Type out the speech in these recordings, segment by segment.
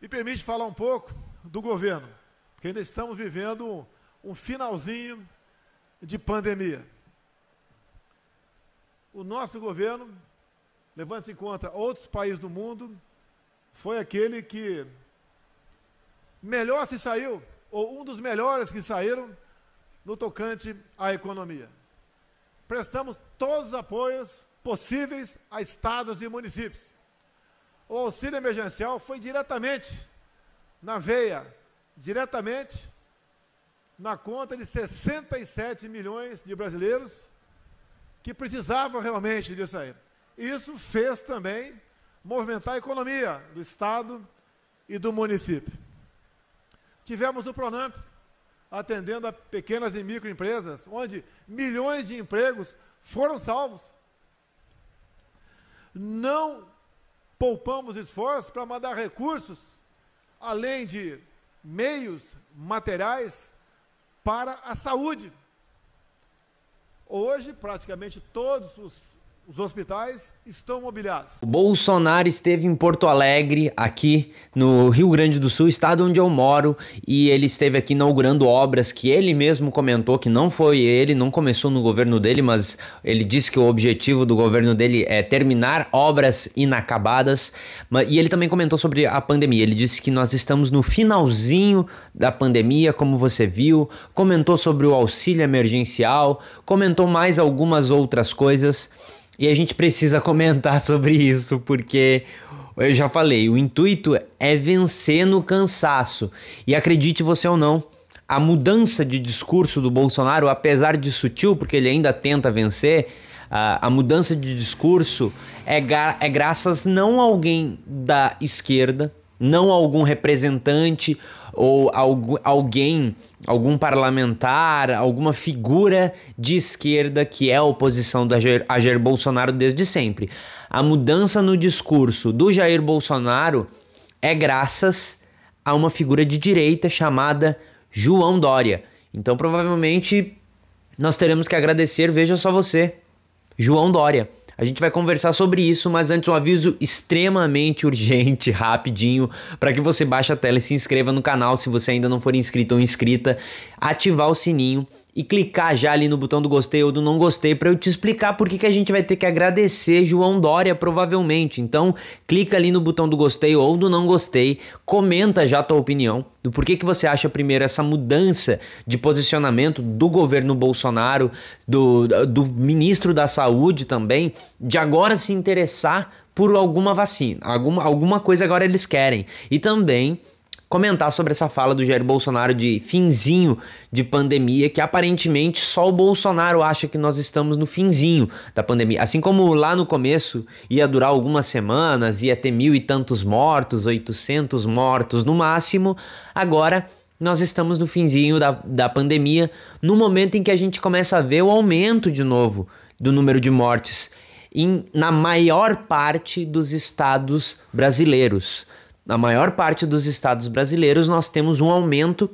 Me permite falar um pouco do governo, porque ainda estamos vivendo um finalzinho de pandemia. O nosso governo, levando-se em conta outros países do mundo, foi aquele que melhor se saiu, ou um dos melhores que saíram, no tocante à economia. Prestamos todos os apoios possíveis a estados e municípios o auxílio emergencial foi diretamente na veia, diretamente na conta de 67 milhões de brasileiros que precisavam realmente disso aí. Isso fez também movimentar a economia do Estado e do município. Tivemos o Pronamp atendendo a pequenas e microempresas, onde milhões de empregos foram salvos. Não poupamos esforços para mandar recursos, além de meios materiais, para a saúde. Hoje, praticamente todos os os hospitais estão mobiliados. O Bolsonaro esteve em Porto Alegre, aqui no Rio Grande do Sul, estado onde eu moro, e ele esteve aqui inaugurando obras que ele mesmo comentou que não foi ele, não começou no governo dele, mas ele disse que o objetivo do governo dele é terminar obras inacabadas. E ele também comentou sobre a pandemia. Ele disse que nós estamos no finalzinho da pandemia, como você viu, comentou sobre o auxílio emergencial, comentou mais algumas outras coisas. E a gente precisa comentar sobre isso, porque eu já falei, o intuito é vencer no cansaço. E acredite você ou não, a mudança de discurso do Bolsonaro, apesar de sutil, porque ele ainda tenta vencer, a, a mudança de discurso é, é graças não a alguém da esquerda, não algum representante ou alguém, algum parlamentar, alguma figura de esquerda que é a oposição da a Jair Bolsonaro desde sempre. A mudança no discurso do Jair Bolsonaro é graças a uma figura de direita chamada João Dória. Então provavelmente nós teremos que agradecer, veja só você, João Dória. A gente vai conversar sobre isso, mas antes um aviso extremamente urgente, rapidinho, para que você baixe a tela e se inscreva no canal se você ainda não for inscrito ou inscrita, ativar o sininho e clicar já ali no botão do gostei ou do não gostei para eu te explicar por que, que a gente vai ter que agradecer João Dória provavelmente. Então, clica ali no botão do gostei ou do não gostei, comenta já a tua opinião do porquê que você acha primeiro essa mudança de posicionamento do governo Bolsonaro, do, do ministro da Saúde também, de agora se interessar por alguma vacina, alguma, alguma coisa agora eles querem. E também comentar sobre essa fala do Jair Bolsonaro de finzinho de pandemia, que aparentemente só o Bolsonaro acha que nós estamos no finzinho da pandemia. Assim como lá no começo ia durar algumas semanas, ia ter mil e tantos mortos, 800 mortos no máximo, agora nós estamos no finzinho da, da pandemia, no momento em que a gente começa a ver o aumento de novo do número de mortes em, na maior parte dos estados brasileiros na maior parte dos estados brasileiros, nós temos um aumento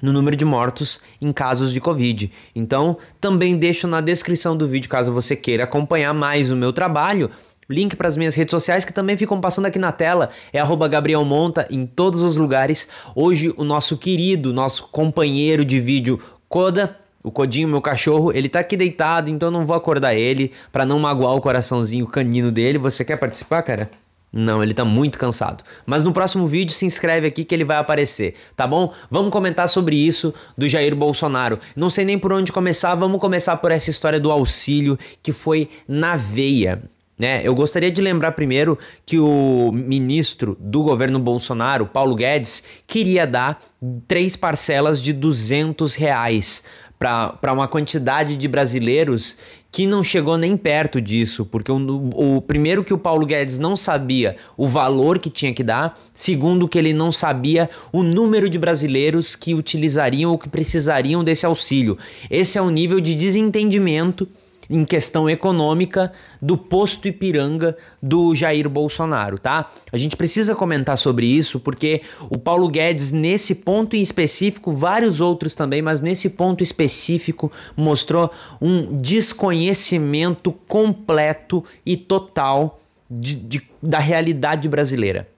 no número de mortos em casos de Covid. Então, também deixo na descrição do vídeo, caso você queira acompanhar mais o meu trabalho, link para as minhas redes sociais que também ficam passando aqui na tela, é @GabrielMonta em todos os lugares. Hoje, o nosso querido, nosso companheiro de vídeo, Koda, o Codinho, meu cachorro, ele tá aqui deitado, então eu não vou acordar ele para não magoar o coraçãozinho canino dele. Você quer participar, cara? Não, ele tá muito cansado. Mas no próximo vídeo se inscreve aqui que ele vai aparecer, tá bom? Vamos comentar sobre isso do Jair Bolsonaro. Não sei nem por onde começar, vamos começar por essa história do auxílio que foi na veia. Né? Eu gostaria de lembrar primeiro que o ministro do governo Bolsonaro, Paulo Guedes, queria dar três parcelas de 200 reais para uma quantidade de brasileiros que não chegou nem perto disso, porque o, o, primeiro que o Paulo Guedes não sabia o valor que tinha que dar, segundo que ele não sabia o número de brasileiros que utilizariam ou que precisariam desse auxílio. Esse é o nível de desentendimento em questão econômica do posto Ipiranga do Jair Bolsonaro, tá? A gente precisa comentar sobre isso porque o Paulo Guedes nesse ponto em específico, vários outros também, mas nesse ponto específico mostrou um desconhecimento completo e total de, de, da realidade brasileira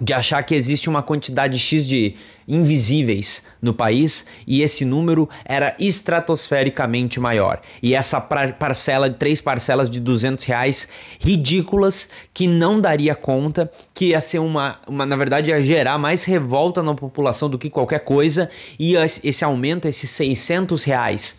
de achar que existe uma quantidade X de invisíveis no país e esse número era estratosfericamente maior. E essa parcela, três parcelas de 200 reais ridículas que não daria conta, que ia ser uma, uma na verdade, ia gerar mais revolta na população do que qualquer coisa e esse aumento, esses 600 reais.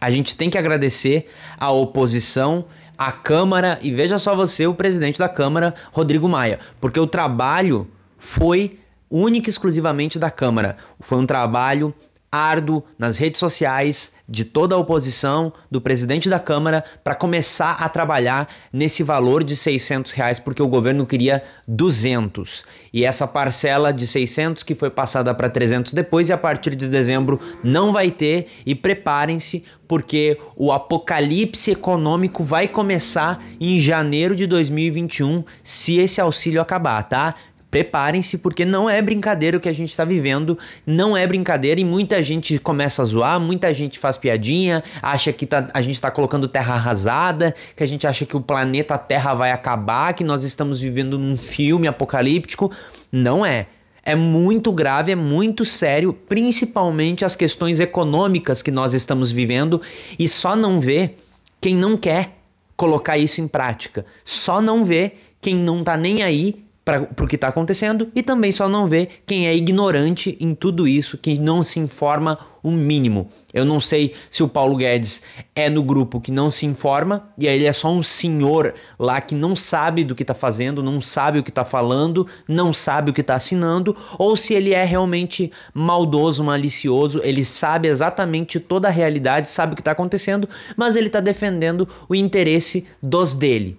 A gente tem que agradecer à oposição à Câmara e veja só você, o presidente da Câmara, Rodrigo Maia, porque o trabalho foi única e exclusivamente da Câmara. Foi um trabalho árduo nas redes sociais de toda a oposição, do presidente da Câmara, para começar a trabalhar nesse valor de 600 reais, porque o governo queria 200. E essa parcela de 600 que foi passada para 300 depois e a partir de dezembro não vai ter. E preparem-se, porque o apocalipse econômico vai começar em janeiro de 2021 se esse auxílio acabar, tá? preparem-se porque não é brincadeira o que a gente está vivendo, não é brincadeira e muita gente começa a zoar, muita gente faz piadinha, acha que tá, a gente está colocando terra arrasada, que a gente acha que o planeta Terra vai acabar, que nós estamos vivendo num filme apocalíptico. Não é. É muito grave, é muito sério, principalmente as questões econômicas que nós estamos vivendo e só não vê quem não quer colocar isso em prática. Só não vê quem não tá nem aí para o que está acontecendo e também só não vê quem é ignorante em tudo isso, quem não se informa o mínimo. Eu não sei se o Paulo Guedes é no grupo que não se informa e aí ele é só um senhor lá que não sabe do que está fazendo, não sabe o que está falando, não sabe o que está assinando, ou se ele é realmente maldoso, malicioso, ele sabe exatamente toda a realidade, sabe o que está acontecendo, mas ele está defendendo o interesse dos dele.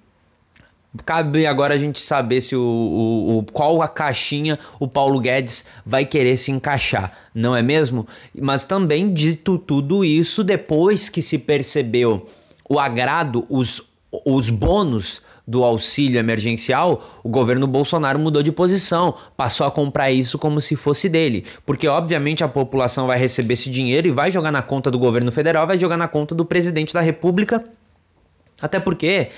Cabe agora a gente saber se o, o, o, qual a caixinha o Paulo Guedes vai querer se encaixar, não é mesmo? Mas também dito tudo isso, depois que se percebeu o agrado, os, os bônus do auxílio emergencial, o governo Bolsonaro mudou de posição, passou a comprar isso como se fosse dele, porque obviamente a população vai receber esse dinheiro e vai jogar na conta do governo federal, vai jogar na conta do presidente da República até porque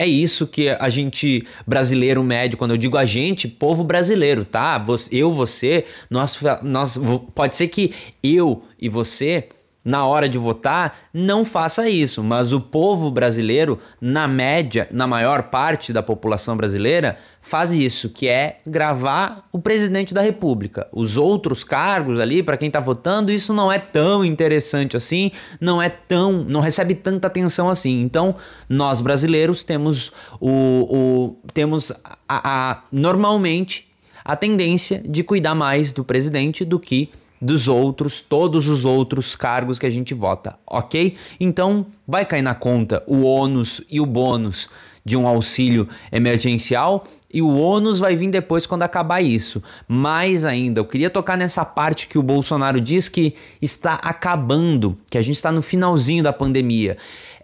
é isso que a gente, brasileiro médio, quando eu digo a gente, povo brasileiro, tá? Eu, você, nós, nós pode ser que eu e você na hora de votar, não faça isso, mas o povo brasileiro, na média, na maior parte da população brasileira, faz isso, que é gravar o presidente da República. Os outros cargos ali, para quem está votando, isso não é tão interessante assim, não é tão, não recebe tanta atenção assim. Então, nós brasileiros temos o, o temos a, a normalmente a tendência de cuidar mais do presidente do que dos outros, todos os outros cargos que a gente vota, ok? Então vai cair na conta o ônus e o bônus de um auxílio emergencial e o ônus vai vir depois quando acabar isso. Mais ainda, eu queria tocar nessa parte que o Bolsonaro diz que está acabando, que a gente está no finalzinho da pandemia.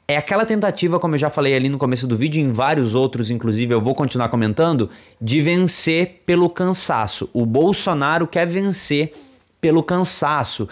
É aquela tentativa, como eu já falei ali no começo do vídeo, e em vários outros, inclusive eu vou continuar comentando, de vencer pelo cansaço. O Bolsonaro quer vencer pelo cansaço.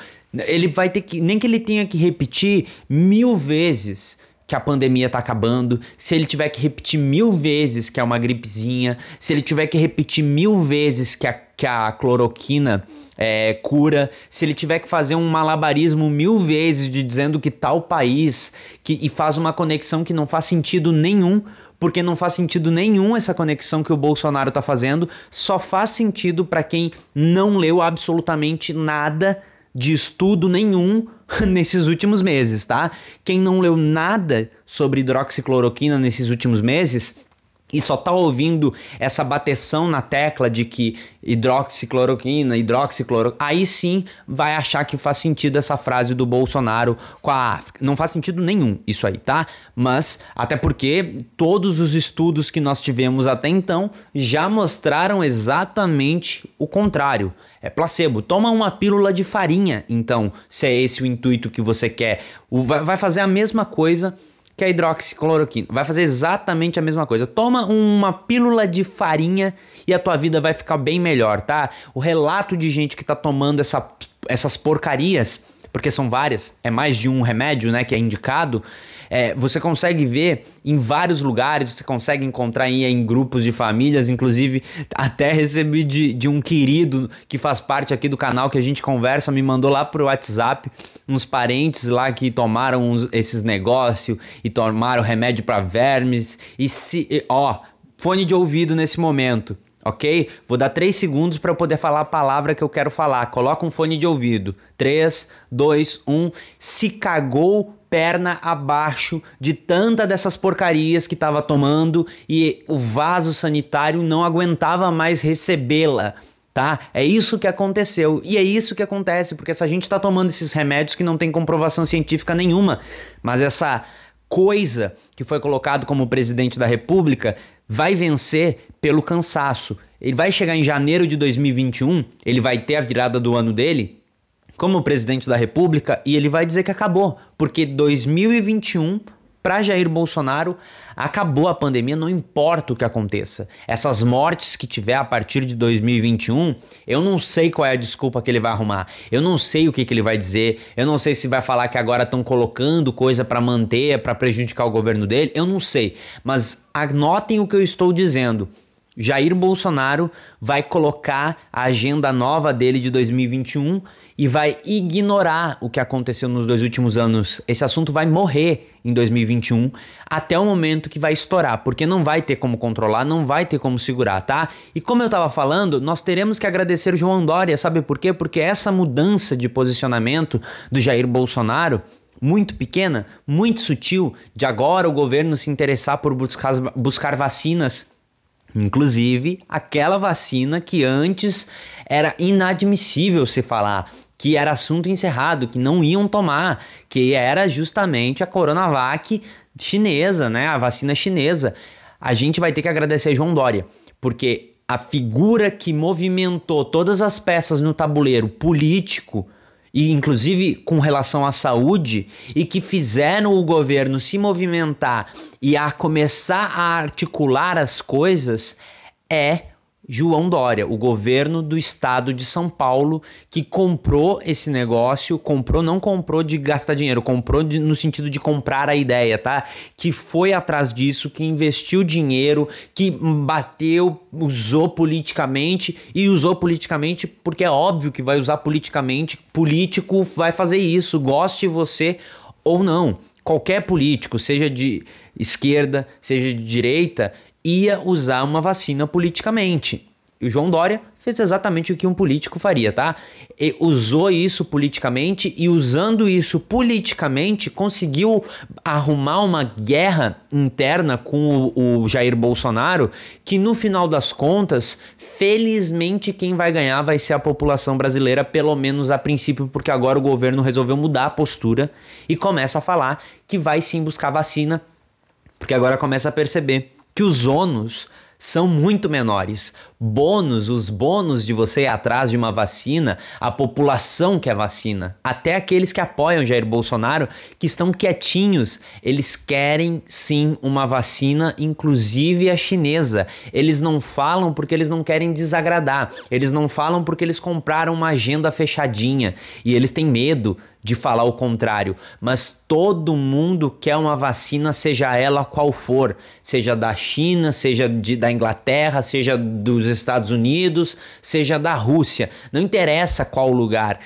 Ele vai ter que, nem que ele tenha que repetir mil vezes que a pandemia tá acabando, se ele tiver que repetir mil vezes que é uma gripezinha, se ele tiver que repetir mil vezes que a, que a cloroquina é, cura, se ele tiver que fazer um malabarismo mil vezes de dizendo que tal país que, e faz uma conexão que não faz sentido nenhum, porque não faz sentido nenhum essa conexão que o Bolsonaro está fazendo, só faz sentido para quem não leu absolutamente nada de estudo nenhum nesses últimos meses, tá? Quem não leu nada sobre hidroxicloroquina nesses últimos meses e só tá ouvindo essa bateção na tecla de que hidroxicloroquina, hidroxicloroquina, aí sim vai achar que faz sentido essa frase do Bolsonaro com a África. Não faz sentido nenhum isso aí, tá? Mas até porque todos os estudos que nós tivemos até então já mostraram exatamente o contrário. É placebo. Toma uma pílula de farinha, então, se é esse o intuito que você quer. vai fazer a mesma coisa que é a hidroxicloroquina. Vai fazer exatamente a mesma coisa. Toma uma pílula de farinha e a tua vida vai ficar bem melhor, tá? O relato de gente que tá tomando essa, essas porcarias porque são várias, é mais de um remédio né, que é indicado, é, você consegue ver em vários lugares, você consegue encontrar em, em grupos de famílias, inclusive até recebi de, de um querido que faz parte aqui do canal que a gente conversa, me mandou lá pro WhatsApp uns parentes lá que tomaram uns, esses negócios e tomaram remédio para vermes e se, ó, fone de ouvido nesse momento ok? Vou dar 3 segundos para eu poder falar a palavra que eu quero falar. Coloca um fone de ouvido. 3, 2, 1. Se cagou perna abaixo de tanta dessas porcarias que estava tomando e o vaso sanitário não aguentava mais recebê-la. Tá? É isso que aconteceu. E é isso que acontece, porque essa gente está tomando esses remédios que não tem comprovação científica nenhuma. Mas essa coisa que foi colocado como presidente da República vai vencer pelo cansaço. Ele vai chegar em janeiro de 2021, ele vai ter a virada do ano dele como presidente da República e ele vai dizer que acabou, porque 2021 para Jair Bolsonaro, acabou a pandemia, não importa o que aconteça. Essas mortes que tiver a partir de 2021, eu não sei qual é a desculpa que ele vai arrumar. Eu não sei o que, que ele vai dizer. Eu não sei se vai falar que agora estão colocando coisa para manter, para prejudicar o governo dele. Eu não sei. Mas anotem o que eu estou dizendo. Jair Bolsonaro vai colocar a agenda nova dele de 2021 e vai ignorar o que aconteceu nos dois últimos anos. Esse assunto vai morrer em 2021 até o momento que vai estourar, porque não vai ter como controlar, não vai ter como segurar, tá? E como eu tava falando, nós teremos que agradecer o João Dória, sabe por quê? Porque essa mudança de posicionamento do Jair Bolsonaro muito pequena, muito sutil, de agora o governo se interessar por buscar, buscar vacinas Inclusive, aquela vacina que antes era inadmissível se falar, que era assunto encerrado, que não iam tomar, que era justamente a Coronavac chinesa, né? A vacina chinesa. A gente vai ter que agradecer a João Dória, porque a figura que movimentou todas as peças no tabuleiro político e inclusive com relação à saúde, e que fizeram o governo se movimentar e a começar a articular as coisas é João Dória, o governo do estado de São Paulo, que comprou esse negócio, comprou, não comprou de gastar dinheiro, comprou de, no sentido de comprar a ideia, tá? Que foi atrás disso, que investiu dinheiro, que bateu, usou politicamente e usou politicamente porque é óbvio que vai usar politicamente, político vai fazer isso, goste você ou não qualquer político, seja de esquerda, seja de direita, ia usar uma vacina politicamente. E o João Dória fez exatamente o que um político faria, tá? E usou isso politicamente e usando isso politicamente conseguiu arrumar uma guerra interna com o, o, Jair Bolsonaro, que no final das contas, felizmente quem vai ganhar vai ser a população brasileira, pelo menos a princípio, porque agora o governo resolveu mudar a postura e começa a falar que vai sim buscar vacina, porque agora começa a perceber que os ônus são muito menores. Bônus, os bônus de você ir atrás de uma vacina, a população que a vacina, até aqueles que apoiam Jair Bolsonaro, que estão quietinhos, eles querem sim uma vacina, inclusive a chinesa. Eles não falam porque eles não querem desagradar, eles não falam porque eles compraram uma agenda fechadinha e eles têm medo de falar o contrário, mas todo mundo quer uma vacina, seja ela qual for, seja da China, seja de, da Inglaterra, seja dos Estados Unidos, seja da Rússia, não interessa qual lugar.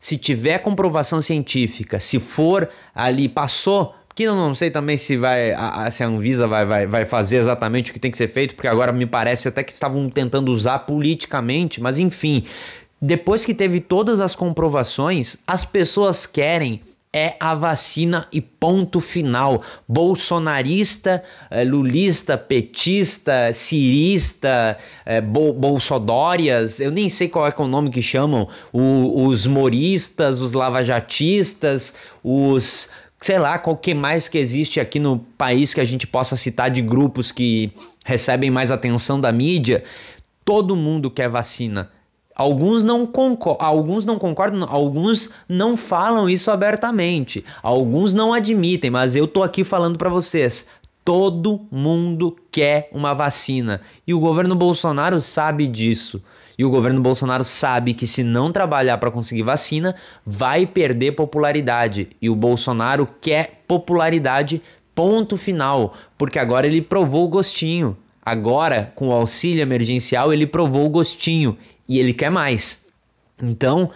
Se tiver comprovação científica, se for ali, passou que eu não sei também se vai a, se a Anvisa vai, vai, vai fazer exatamente o que tem que ser feito, porque agora me parece até que estavam tentando usar politicamente, mas enfim, depois que teve todas as comprovações, as pessoas querem é a vacina e ponto final. Bolsonarista, eh, lulista, petista, cirista, é, eh, bol bolsodórias, eu nem sei qual é, é, o nome que chamam, o, os moristas, os lavajatistas, os sei lá, qualquer mais que existe aqui no país que a gente possa citar de grupos que recebem mais atenção da mídia, todo mundo quer vacina. Alguns não, alguns não concordam, alguns não falam isso abertamente, alguns não admitem, mas eu tô aqui falando para vocês. Todo mundo quer uma vacina e o governo Bolsonaro sabe disso. E o governo Bolsonaro sabe que se não trabalhar para conseguir vacina, vai perder popularidade. E o Bolsonaro quer popularidade, ponto final, porque agora ele provou o gostinho. Agora, com o auxílio emergencial, ele provou o gostinho e ele quer mais. Então,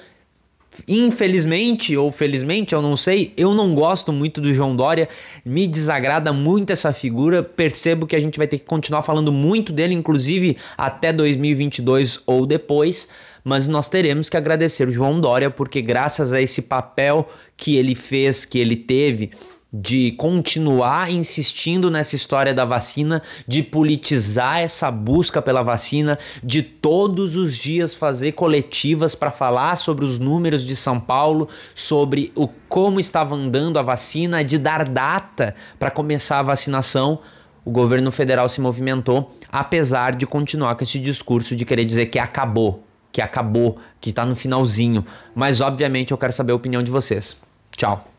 infelizmente ou felizmente, eu não sei, eu não gosto muito do João Dória, me desagrada muito essa figura, percebo que a gente vai ter que continuar falando muito dele, inclusive até 2022 ou depois, mas nós teremos que agradecer o João Dória, porque graças a esse papel que ele fez, que ele teve de continuar insistindo nessa história da vacina, de politizar essa busca pela vacina, de todos os dias fazer coletivas para falar sobre os números de São Paulo, sobre o como estava andando a vacina, de dar data para começar a vacinação. O governo federal se movimentou, apesar de continuar com esse discurso de querer dizer que acabou, que acabou, que está no finalzinho. Mas obviamente eu quero saber a opinião de vocês. Tchau.